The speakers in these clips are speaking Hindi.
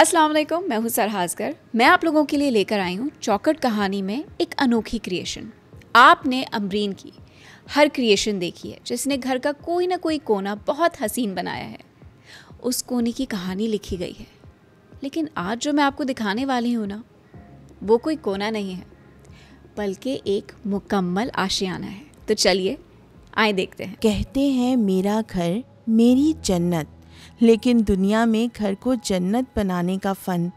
अस्सलाम वालेकुम मैं हूँ सरहाजगर मैं आप लोगों के लिए लेकर आई हूँ चौकट कहानी में एक अनोखी क्रिएशन आपने अमरीन की हर क्रिएशन देखी है जिसने घर का कोई ना कोई कोना बहुत हसीन बनाया है उस कोने की कहानी लिखी गई है लेकिन आज जो मैं आपको दिखाने वाली हूँ ना वो कोई कोना नहीं है बल्कि एक मुकम्मल आशियाना है तो चलिए आए देखते हैं कहते हैं मेरा घर मेरी जन्नत लेकिन दुनिया में घर को जन्नत बनाने का फ़न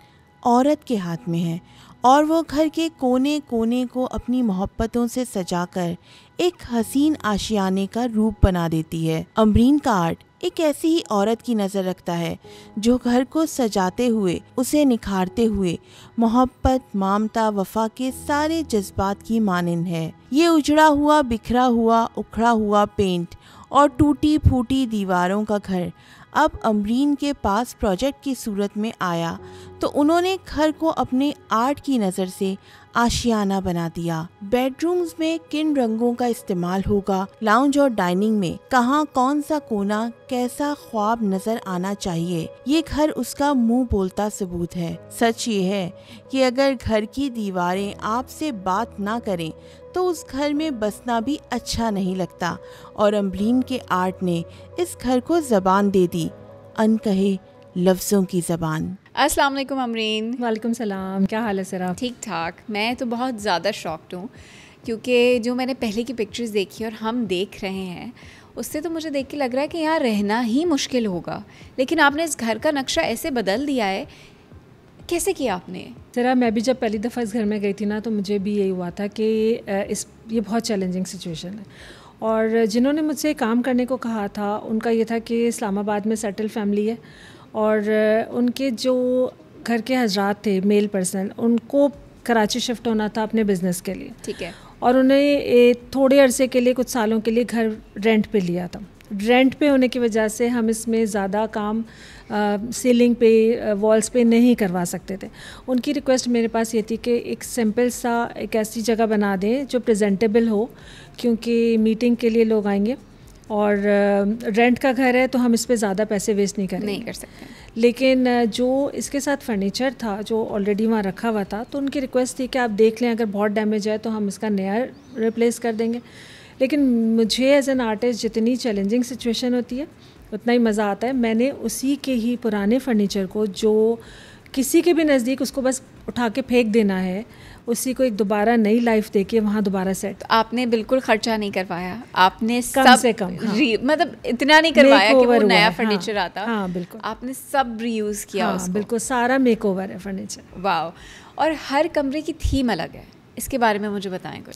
औरत के हाथ में है और वो घर के कोने कोने को अपनी मोहब्बतों से सजाकर एक हसीन आशियाने का रूप बना देती है अमरीन का आर्ट एक ऐसी ही औरत की नज़र रखता है जो घर को सजाते हुए उसे निखारते हुए मोहब्बत मामता वफा के सारे जज्बात की मानन है ये उजड़ा हुआ बिखरा हुआ उखड़ा हुआ पेंट और टूटी फूटी दीवारों का घर अब अमरीन के पास प्रोजेक्ट की सूरत में आया तो उन्होंने घर को अपने आर्ट की नज़र से आशियाना बना दिया बेडरूम्स में किन रंगों का इस्तेमाल होगा लाउंज और डाइनिंग में कहाँ कौन सा कोना कैसा ख्वाब नजर आना चाहिए ये घर उसका मुंह बोलता सबूत है सच ये है कि अगर घर की दीवारें आपसे बात ना करें तो उस घर में बसना भी अच्छा नहीं लगता और अम्बलीन के आर्ट ने इस घर को जबान दे दी अनकहे लफ्ज़ों की जबान अस्सलाम वालेकुम अमरीन वालेकुम सलाम क्या हाल है सर आप ठीक ठाक मैं तो बहुत ज़्यादा शॉक्ड हूँ क्योंकि जो मैंने पहले की पिक्चर्स देखी और हम देख रहे हैं उससे तो मुझे देख के लग रहा है कि यहाँ रहना ही मुश्किल होगा लेकिन आपने इस घर का नक्शा ऐसे बदल दिया है कैसे किया आपने ज़रा मैं भी जब पहली दफ़ा इस घर में गई थी ना तो मुझे भी यही हुआ था कि इस ये बहुत चैलेंजिंग सिचुएशन है और जिन्होंने मुझसे काम करने को कहा था उनका ये था कि इस्लामाबाद में सेटल फैमिली है और उनके जो घर के हजरात थे मेल पर्सन उनको कराची शिफ्ट होना था अपने बिज़नेस के लिए ठीक है और उन्हें थोड़े अरसे के लिए कुछ सालों के लिए घर रेंट पे लिया था रेंट पे होने की वजह से हम इसमें ज़्यादा काम सीलिंग पे वॉल्स पे नहीं करवा सकते थे उनकी रिक्वेस्ट मेरे पास ये थी कि एक सिंपल सा एक ऐसी जगह बना दें जो प्रेजेंटेबल हो क्योंकि मीटिंग के लिए लोग आएंगे और रेंट का घर है तो हम इस पर ज़्यादा पैसे वेस्ट नहीं करेंगे नहीं कर सकते लेकिन जो इसके साथ फर्नीचर था जो ऑलरेडी वहाँ रखा हुआ था तो उनकी रिक्वेस्ट थी कि आप देख लें अगर बहुत डैमेज है तो हम इसका नया रिप्लेस कर देंगे लेकिन मुझे एज एन आर्टिस्ट जितनी चैलेंजिंग सिचुएशन होती है उतना ही मज़ा आता है मैंने उसी के ही पुराने फर्नीचर को जो किसी के भी नज़दीक उसको बस उठा के फेंक देना है उसी को एक दोबारा नई लाइफ दे के वहाँ दोबारा सेट तो आपने बिल्कुल खर्चा नहीं करवाया आपने कम सब से कम हाँ। मतलब इतना नहीं करवाया कि वो नया फर्नीचर हाँ, आता हाँ बिल्कुल आपने सब रीयूज़ किया हाँ, उसको। बिल्कुल सारा मेक ओवर है फर्नीचर वाह और हर कमरे की थीम अलग है इसके बारे में मुझे बताएं कुछ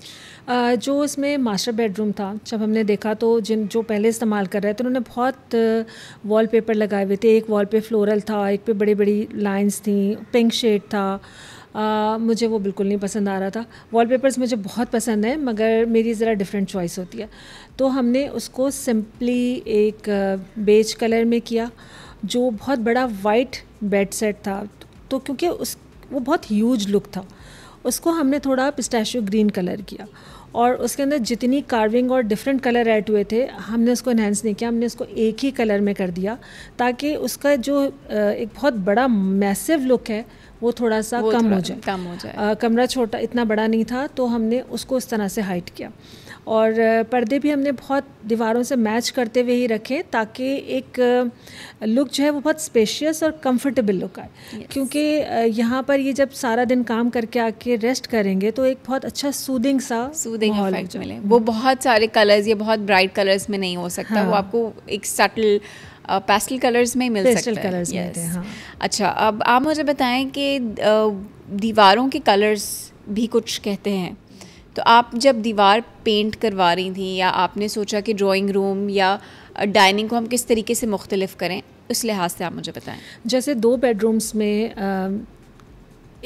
आ, जो उसमें मास्टर बेडरूम था जब हमने देखा तो जिन जो पहले इस्तेमाल कर रहे थे उन्होंने बहुत वॉलपेपर लगाए हुए थे एक वॉल पे फ्लोरल था एक पे बड़ी बड़ी लाइंस थी पिंक शेड था आ, मुझे वो बिल्कुल नहीं पसंद आ रहा था वॉलपेपर्स मुझे बहुत पसंद हैं मगर मेरी ज़रा डिफरेंट चॉइस होती है तो हमने उसको सिंपली एक बेज कलर में किया जो बहुत बड़ा वाइट बेड सेट था तो क्योंकि उस वो बहुत ह्यूज लुक था उसको हमने थोड़ा पिस्टैशियो ग्रीन कलर किया और उसके अंदर जितनी कार्विंग और डिफरेंट कलर ऐड हुए थे हमने उसको इन्हेंस नहीं किया हमने उसको एक ही कलर में कर दिया ताकि उसका जो एक बहुत बड़ा मैसिव लुक है वो थोड़ा सा वो कम थोड़ा हो जाए कम हो जाए कमरा छोटा इतना बड़ा नहीं था तो हमने उसको इस तरह से हाइट किया और पर्दे भी हमने बहुत दीवारों से मैच करते हुए ही रखे ताकि एक लुक जो है वो बहुत स्पेशियस और कंफर्टेबल लुक आए yes. क्योंकि यहाँ पर ये जब सारा दिन काम करके आके रेस्ट करेंगे तो एक बहुत अच्छा सूदिंग सा सूदिंग इफेक्ट मिले वो हम्म। बहुत सारे कलर्स ये बहुत ब्राइट कलर्स में नहीं हो सकता हाँ। वो आपको एक सटल पेस्टल कलर्स में मिल सकता कलर्स yes. हाँ। अच्छा अब आप मुझे बताएं कि दीवारों के कलर्स भी कुछ कहते हैं तो आप जब दीवार पेंट करवा रही थी या आपने सोचा कि ड्राइंग रूम या डाइनिंग को हम किस तरीके से मुख्तलिफ करें उस लिहाज से आप मुझे बताएं जैसे दो बेडरूम्स में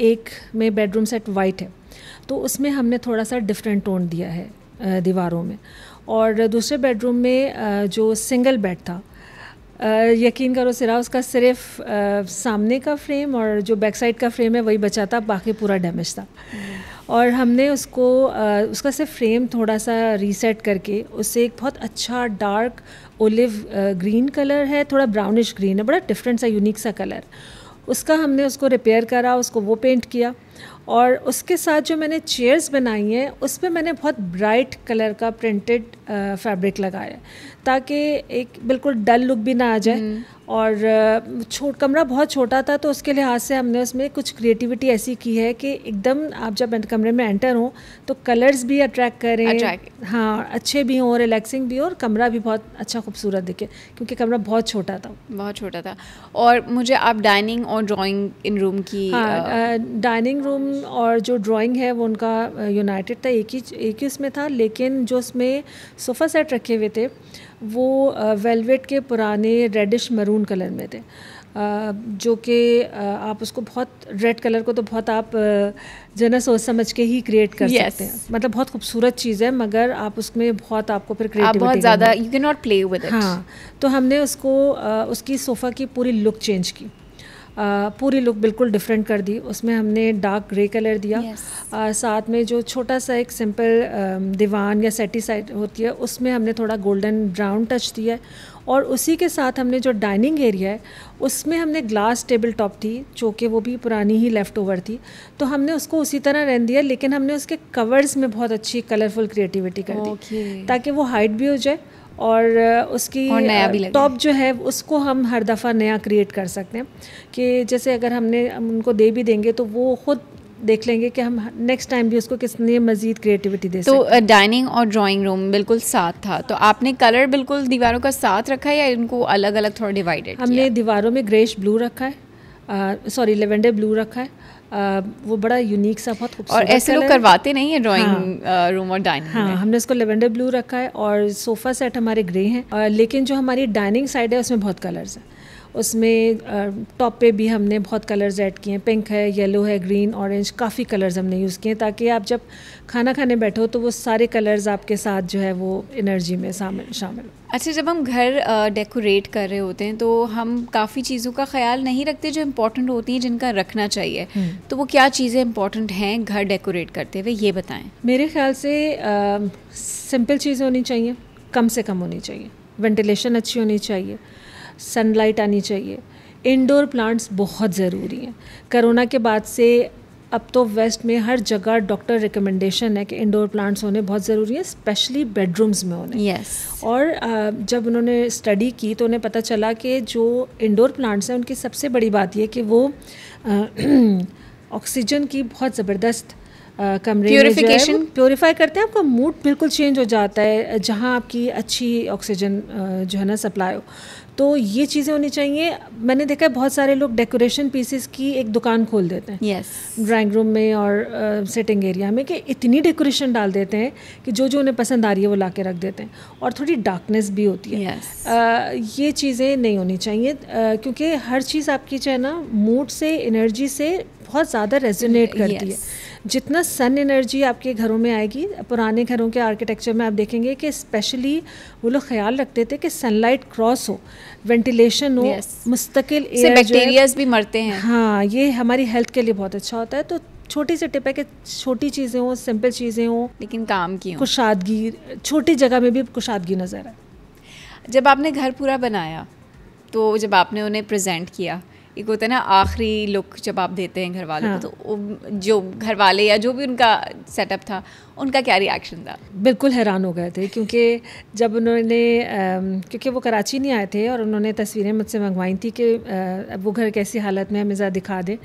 एक में बेडरूम सेट वाइट है तो उसमें हमने थोड़ा सा डिफरेंट टोन दिया है दीवारों में और दूसरे बेडरूम में जो सिंगल बेड था यकीन करो सिरा उसका सिर्फ सामने का फ्रेम और जो बैक साइड का फ्रेम है वही बचा था बाकी पूरा डैमेज था और हमने उसको उसका सिर्फ फ्रेम थोड़ा सा रीसेट करके उससे एक बहुत अच्छा डार्क ओलिव ग्रीन कलर है थोड़ा ब्राउनिश ग्रीन है बड़ा डिफरेंट सा यूनिक सा कलर उसका हमने उसको रिपेयर करा उसको वो पेंट किया और उसके साथ जो मैंने चेयर्स बनाई हैं उस पर मैंने बहुत ब्राइट कलर का प्रिंटेड फैब्रिक लगाया ताकि एक बिल्कुल डल लुक भी ना आ जाए हम्म। और छोट कमरा बहुत छोटा था तो उसके लिहाज से हमने उसमें कुछ क्रिएटिविटी ऐसी की है कि एकदम आप जब कमरे में एंटर हों तो कलर्स भी अट्रैक्ट करें हाँ अच्छे भी हों रिलैक्सिंग भी हो और कमरा भी बहुत अच्छा खूबसूरत दिखे क्योंकि कमरा बहुत छोटा था बहुत छोटा था और मुझे आप डाइनिंग और ड्राइंग इन रूम की हाँ, डाइनिंग रूम और जो ड्राइंग है वो उनका यूनाइटेड था एक ही एक ही उसमें था लेकिन जो उसमें सोफ़ा सेट रखे हुए थे वो वेलवेट के पुराने रेडिश मरून कलर में थे जो कि आप उसको बहुत रेड कलर को तो बहुत आप जन सोच समझ के ही क्रिएट कर yes. सकते हैं मतलब बहुत खूबसूरत चीज़ है मगर आप उसमें बहुत आपको फिर क्रिएट आप बहुत ज़्यादा you can not play with हाँ तो हमने उसको उसकी सोफ़ा की पूरी लुक चेंज की पूरी लुक बिल्कुल डिफरेंट कर दी उसमें हमने डार्क ग्रे कलर दिया yes. आ, साथ में जो छोटा सा एक सिंपल दीवान या सेटी साइड होती है उसमें हमने थोड़ा गोल्डन ब्राउन टच दिया है और उसी के साथ हमने जो डाइनिंग एरिया है उसमें हमने ग्लास टेबल टॉप थी जो कि वो भी पुरानी ही लेफ़्ट ओवर थी तो हमने उसको उसी तरह रहन दिया लेकिन हमने उसके कवर्स में बहुत अच्छी कलरफुल क्रिएटिविटी कर दी okay. ताकि वो हाइट भी हो जाए और उसकी नया टॉप जो है उसको हम हर दफ़ा नया क्रिएट कर सकते हैं कि जैसे अगर हमने हम उनको दे भी देंगे तो वो खुद देख लेंगे कि हम नेक्स्ट टाइम भी उसको किसने मजीद क्रिएटिविटी दे तो डाइनिंग और ड्राइंग रूम बिल्कुल साथ था तो आपने कलर बिल्कुल दीवारों का साथ रखा है या इनको अलग अलग थोड़ा डिवाइडेड हमने दीवारों में ग्रेश ब्लू रखा है सॉरी लेवेंडर ब्लू रखा है आ, वो बड़ा यूनिक सा बहुत खूबसूरत और ऐसे लोग करवाते नहीं है ड्राइंग हाँ, रूम और डाइनिंग हाँ में। हमने इसको लेवेंडर ब्लू रखा है और सोफ़ा सेट हमारे ग्रे हैं लेकिन जो हमारी डाइनिंग साइड है उसमें बहुत कलर्स हैं उसमें टॉप पे भी हमने बहुत कलर्स ऐड किए हैं पिंक है येलो है ग्रीन ऑरेंज काफ़ी कलर्स हमने यूज़ किए हैं ताकि आप जब खाना खाने बैठो तो वो सारे कलर्स आपके साथ जो है वो एनर्जी में शामिल शामिल अच्छा जब हम घर डेकोरेट कर रहे होते हैं तो हम काफ़ी चीज़ों का ख्याल नहीं रखते जो इम्पोर्टेंट होती हैं जिनका रखना चाहिए हम्म। तो वो क्या चीज़ें इम्पोर्टेंट हैं घर डेकोरेट करते हुए ये बताएं मेरे ख्याल से सिंपल चीज़ें होनी चाहिए कम से कम होनी चाहिए वेंटिलेशन अच्छी होनी चाहिए सनलाइट आनी चाहिए इंडोर प्लांट्स बहुत ज़रूरी हैं करोना के बाद से अब तो वेस्ट में हर जगह डॉक्टर रिकमेंडेशन है कि इंडोर प्लांट्स होने बहुत ज़रूरी है स्पेशली बेडरूम्स में होने yes. और जब उन्होंने स्टडी की तो उन्हें पता चला कि जो इंडोर प्लांट्स हैं उनकी सबसे बड़ी बात यह कि वो ऑक्सीजन की बहुत ज़बरदस्त कमरे प्योरीफिकेशन प्योरीफाई करते हैं आपका मूड बिल्कुल चेंज हो जाता है जहाँ आपकी अच्छी ऑक्सीजन जो है ना सप्लाई हो तो ये चीज़ें होनी चाहिए मैंने देखा है बहुत सारे लोग डेकोरेशन पीसेस की एक दुकान खोल देते हैं यस ड्राइंग रूम में और सेटिंग uh, एरिया में कि इतनी डेकोरेशन डाल देते हैं कि जो जो उन्हें पसंद आ रही है वो ला के रख देते हैं और थोड़ी डार्कनेस भी होती है yes. uh, ये चीज़ें नहीं होनी चाहिए uh, क्योंकि हर चीज़ आपकी जो है ना मूड से एनर्जी से बहुत ज़्यादा रेजोनेट करती yes. है जितना सन एनर्जी आपके घरों में आएगी पुराने घरों के आर्किटेक्चर में आप देखेंगे कि स्पेशली वो लोग ख्याल रखते थे कि सनलाइट क्रॉस हो वेंटिलेशन हो yes. मुस्तकिल बैक्टीरियाज भी मरते हैं हाँ ये हमारी हेल्थ के लिए बहुत अच्छा होता है तो छोटी सी टिप है कि छोटी चीज़ें हों सिंपल चीज़ें हों लेकिन काम की कुशादगी छोटी जगह में भी कुशादगी नज़र आए जब आपने घर पूरा बनाया तो जब आपने उन्हें प्रेजेंट किया एक होता है ना आखिरी लुक जब आप देते हैं घर वालों हाँ. को तो जो घर वाले या जो भी उनका सेटअप था उनका क्या रिएक्शन था बिल्कुल हैरान हो गए थे क्योंकि जब उन्होंने क्योंकि वो कराची नहीं आए थे और उन्होंने तस्वीरें मुझसे मंगवाई थी कि आ, वो घर कैसी हालत में हमें ज़रा दिखा दें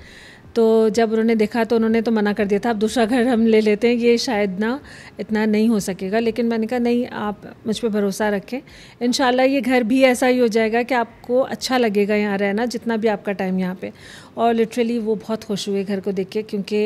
तो जब उन्होंने देखा तो उन्होंने तो मना कर दिया था आप दूसरा घर हम ले लेते हैं ये शायद ना इतना नहीं हो सकेगा लेकिन मैंने कहा नहीं आप मुझ पर भरोसा रखें इन ये घर भी ऐसा ही हो जाएगा कि आपको अच्छा लगेगा यहाँ रहना जितना भी आपका टाइम यहाँ पे और लिटरली वो बहुत खुश हुए घर को देख के क्योंकि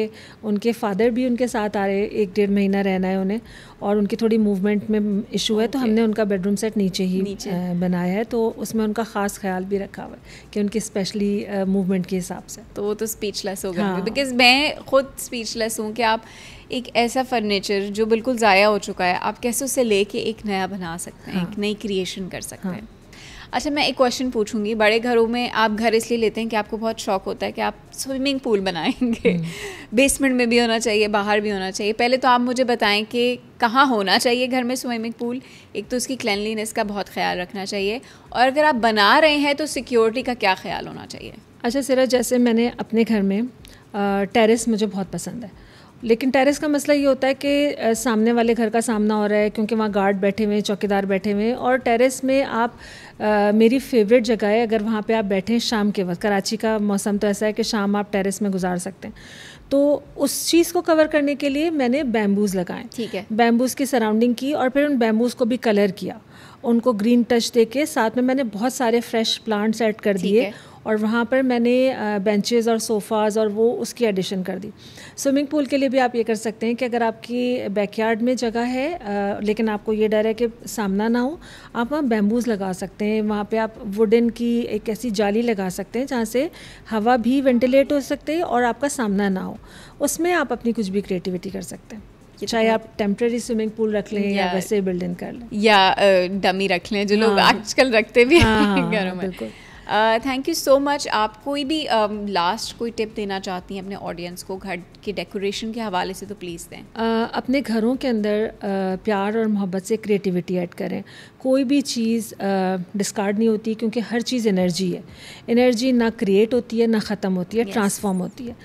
उनके फादर भी उनके साथ आ रहे एक डेढ़ महीना रहना है उन्हें और उनकी थोड़ी मूवमेंट में इशू है तो हमने उनका बेडरूम सेट नीचे ही नीचे। बनाया है तो उसमें उनका ख़ास ख्याल भी रखा हुआ है कि उनकी स्पेशली मूवमेंट के हिसाब से तो वो तो स्पीचलेस हो गए बिकॉज हाँ। मैं खुद स्पीचलेस हूँ कि आप एक ऐसा फर्नीचर जो बिल्कुल ज़ाया हो चुका है आप कैसे उसे ले एक नया बना सकते हैं हाँ। एक नई क्रिएशन कर सकते हाँ। हैं अच्छा मैं एक क्वेश्चन पूछूंगी बड़े घरों में आप घर इसलिए लेते हैं कि आपको बहुत शौक होता है कि आप स्विमिंग पूल बनाएंगे बेसमेंट हम्म। में भी होना चाहिए बाहर भी होना चाहिए पहले तो आप मुझे बताएं कि कहाँ होना चाहिए घर में स्विमिंग पूल एक तो उसकी क्लैनलीनेस का बहुत ख्याल रखना चाहिए और अगर आप बना रहे हैं तो सिक्योरिटी का क्या ख्याल होना चाहिए अच्छा सिरा जैसे मैंने अपने घर में टेरिस मुझे बहुत पसंद है लेकिन टेरेस का मसला ये होता है कि सामने वाले घर का सामना हो रहा है क्योंकि वहाँ गार्ड बैठे हुए हैं चौकीदार बैठे हुए हैं और टेरेस में आप आ, मेरी फेवरेट जगह है अगर वहाँ पे आप बैठें शाम के वक्त कराची का मौसम तो ऐसा है कि शाम आप टेरेस में गुजार सकते हैं तो उस चीज़ को कवर करने के लिए मैंने बैम्बूज़ लगाए ठीक है बैम्बूज़ की सराउंडिंग की और फिर उन बैम्बूज़ को भी कलर किया उनको ग्रीन टच दे के साथ में मैंने बहुत सारे फ्रेश प्लांट्स ऐड कर दिए और वहाँ पर मैंने बेंचेस और सोफ़ाज़ और वो उसकी एडिशन कर दी स्विमिंग पूल के लिए भी आप ये कर सकते हैं कि अगर आपकी बैकयार्ड में जगह है लेकिन आपको ये डर है कि सामना ना हो आप वहाँ बैम्बूज़ लगा सकते हैं वहाँ पर आप वुडन की एक ऐसी जाली लगा सकते हैं जहाँ से हवा भी वेंटिलेट हो सकते हैं और आपका सामना ना हो उसमें आप अपनी कुछ भी क्रिएटिविटी कर सकते हैं तो चाहे आप टेम्प्रेरी स्विमिंग पूल रख लें या, वैसे बिल्डिंग कर लें या डमी रख लें जो लोग हाँ। आजकल रखते भी हैं हाँ, घरों में बिल्कुल थैंक यू सो मच आप कोई भी लास्ट um, uh, कोई टिप देना चाहती हैं अपने ऑडियंस को घर के डेकोरेशन के हवाले से तो प्लीज़ दें uh, अपने घरों के अंदर uh, प्यार और मोहब्बत से क्रिएटिविटी ऐड करें कोई भी चीज़ डिस्कार्ड uh, नहीं होती क्योंकि हर चीज़ एनर्जी है एनर्जी ना क्रिएट होती है ना ख़त्म होती है yes. ट्रांसफॉर्म होती है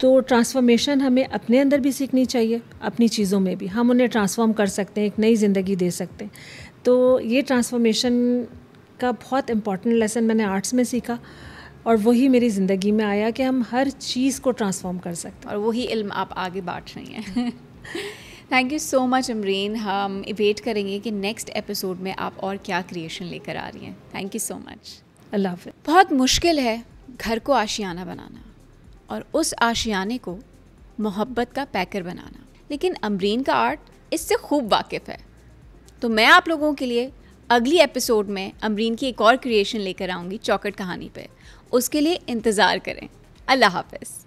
तो ट्रांसफॉर्मेशन हमें अपने अंदर भी सीखनी चाहिए अपनी चीज़ों में भी हम उन्हें ट्रांसफॉर्म कर सकते हैं एक नई ज़िंदगी दे सकते हैं तो ये ट्रांसफॉर्मेशन का बहुत इम्पॉर्टेंट लेसन मैंने आर्ट्स में सीखा और वही मेरी ज़िंदगी में आया कि हम हर चीज़ को ट्रांसफॉर्म कर सकते हैं और वही इल्म आप आगे बांट रही हैं thank you so much Amreen हम वेट करेंगे कि नेक्स्ट एपिसोड में आप और क्या क्रिएशन लेकर आ रही हैं थैंक यू सो मच अल्लाह हाफ बहुत मुश्किल है घर को आशियाना बनाना और उस आशियाने को मोहब्बत का पैकर बनाना लेकिन अमरीन का आर्ट इससे खूब वाकिफ़ है तो मैं आप लोगों के लिए अगली एपिसोड में अमरीन की एक और क्रिएशन लेकर आऊँगी चौकट कहानी पे उसके लिए इंतज़ार करें अल्लाह हाफिज़